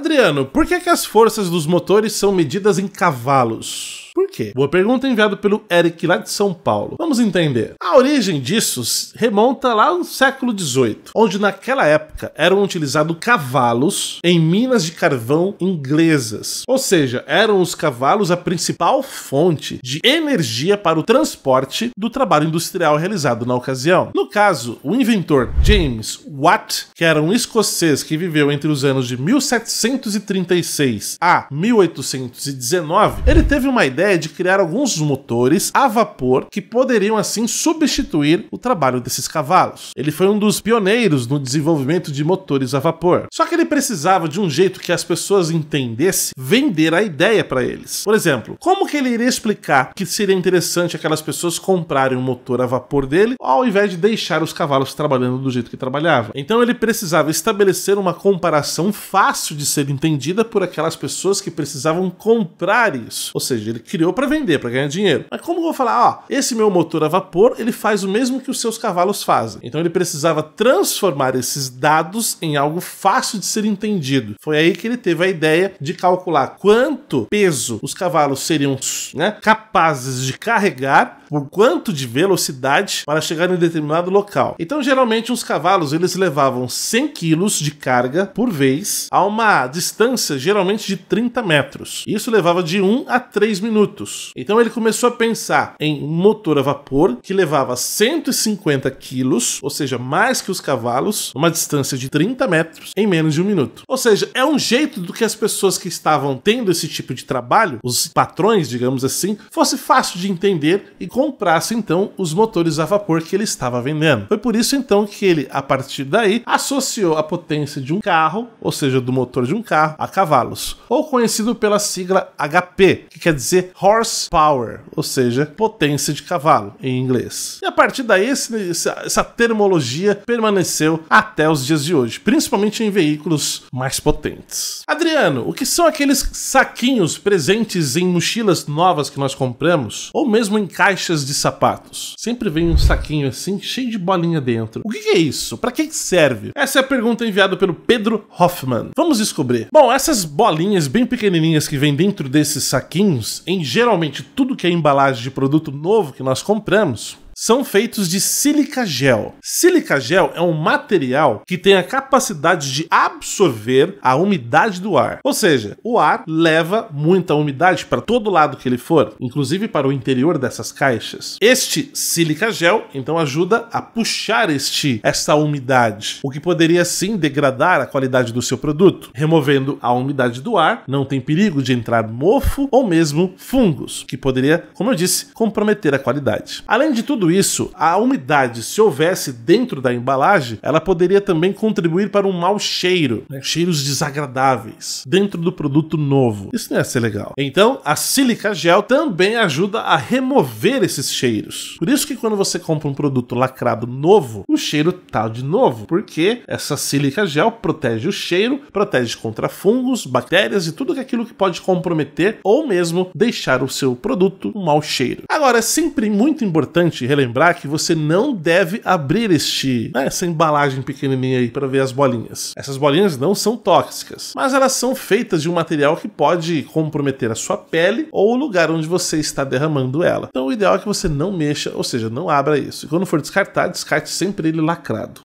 Adriano, por que, que as forças dos motores são medidas em cavalos? Por quê? Boa pergunta enviada pelo Eric lá de São Paulo. Vamos entender. A origem disso remonta lá no século XVIII, onde naquela época eram utilizados cavalos em minas de carvão inglesas. Ou seja, eram os cavalos a principal fonte de energia para o transporte do trabalho industrial realizado na ocasião. No caso, o inventor James Watt, que era um escocês que viveu entre os anos de 1736 a 1819, ele teve uma ideia ideia de criar alguns motores a vapor que poderiam assim substituir o trabalho desses cavalos. Ele foi um dos pioneiros no desenvolvimento de motores a vapor. Só que ele precisava de um jeito que as pessoas entendessem vender a ideia para eles. Por exemplo, como que ele iria explicar que seria interessante aquelas pessoas comprarem um motor a vapor dele ao invés de deixar os cavalos trabalhando do jeito que trabalhavam? Então ele precisava estabelecer uma comparação fácil de ser entendida por aquelas pessoas que precisavam comprar isso. Ou seja, ele criou para vender, para ganhar dinheiro. Mas como eu vou falar, ó, esse meu motor a vapor, ele faz o mesmo que os seus cavalos fazem. Então ele precisava transformar esses dados em algo fácil de ser entendido. Foi aí que ele teve a ideia de calcular quanto peso os cavalos seriam né, capazes de carregar por quanto de velocidade para chegar em determinado local. Então, geralmente, os cavalos eles levavam 100 quilos de carga por vez a uma distância geralmente de 30 metros. Isso levava de 1 a 3 minutos minutos. Então ele começou a pensar em um motor a vapor que levava 150 quilos, ou seja, mais que os cavalos, uma distância de 30 metros, em menos de um minuto. Ou seja, é um jeito do que as pessoas que estavam tendo esse tipo de trabalho, os patrões, digamos assim, fosse fácil de entender e comprasse então os motores a vapor que ele estava vendendo. Foi por isso então que ele, a partir daí, associou a potência de um carro, ou seja, do motor de um carro, a cavalos, ou conhecido pela sigla HP, que quer dizer horsepower, ou seja, potência de cavalo em inglês. E a partir daí, essa termologia permaneceu até os dias de hoje, principalmente em veículos mais potentes. Adriano, o que são aqueles saquinhos presentes em mochilas novas que nós compramos, ou mesmo em caixas de sapatos? Sempre vem um saquinho assim, cheio de bolinha dentro. O que é isso? Para que serve? Essa é a pergunta enviada pelo Pedro Hoffman. Vamos descobrir. Bom, essas bolinhas bem pequenininhas que vem dentro desses saquinhos, em geralmente tudo que é embalagem de produto novo que nós compramos, são feitos de sílica gel. Sílica gel é um material que tem a capacidade de absorver a umidade do ar. Ou seja, o ar leva muita umidade para todo lado que ele for, inclusive para o interior dessas caixas. Este sílica gel, então, ajuda a puxar este essa umidade, o que poderia sim degradar a qualidade do seu produto. Removendo a umidade do ar, não tem perigo de entrar mofo ou mesmo fungos, que poderia, como eu disse, comprometer a qualidade. Além de tudo isso, a umidade, se houvesse dentro da embalagem, ela poderia também contribuir para um mau cheiro, né? cheiros desagradáveis dentro do produto novo. Isso não ia ser legal. Então, a sílica gel também ajuda a remover esses cheiros. Por isso que quando você compra um produto lacrado novo, o cheiro tá de novo, porque essa sílica gel protege o cheiro, protege contra fungos, bactérias e tudo aquilo que pode comprometer ou mesmo deixar o seu produto um mau cheiro. Agora, é sempre muito importante lembrar que você não deve abrir este, né, essa embalagem pequenininha aí para ver as bolinhas. Essas bolinhas não são tóxicas, mas elas são feitas de um material que pode comprometer a sua pele ou o lugar onde você está derramando ela. Então o ideal é que você não mexa, ou seja, não abra isso. E quando for descartar, descarte sempre ele lacrado.